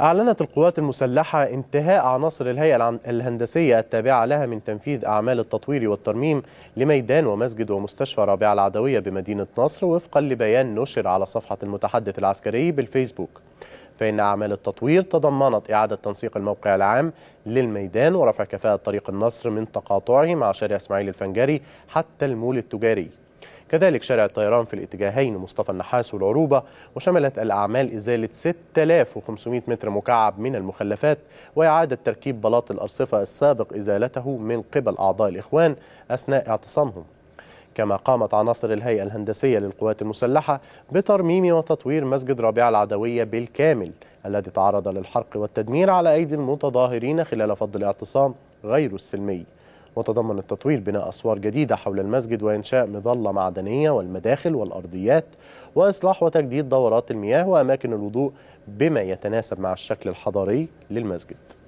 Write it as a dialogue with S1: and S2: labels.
S1: أعلنت القوات المسلحة انتهاء عناصر الهيئة الهندسية التابعة لها من تنفيذ أعمال التطوير والترميم لميدان ومسجد ومستشفى رابعة العدوية بمدينة نصر وفقا لبيان نشر على صفحة المتحدث العسكري بالفيسبوك فإن أعمال التطوير تضمنت إعادة تنسيق الموقع العام للميدان ورفع كفاءة طريق النصر من تقاطعه مع شارع إسماعيل الفنجري حتى المول التجاري كذلك شارع الطيران في الاتجاهين مصطفى النحاس والعروبة وشملت الأعمال إزالة 6500 متر مكعب من المخلفات وإعادة تركيب بلاط الأرصفة السابق إزالته من قبل أعضاء الإخوان أثناء اعتصامهم كما قامت عناصر الهيئة الهندسية للقوات المسلحة بترميم وتطوير مسجد رابعة العدوية بالكامل الذي تعرض للحرق والتدمير على أيدي المتظاهرين خلال فض الاعتصام غير السلمي وتضمن التطوير بناء أسوار جديدة حول المسجد وإنشاء مظلة معدنية والمداخل والأرضيات وإصلاح وتجديد دورات المياه وأماكن الوضوء بما يتناسب مع الشكل الحضاري للمسجد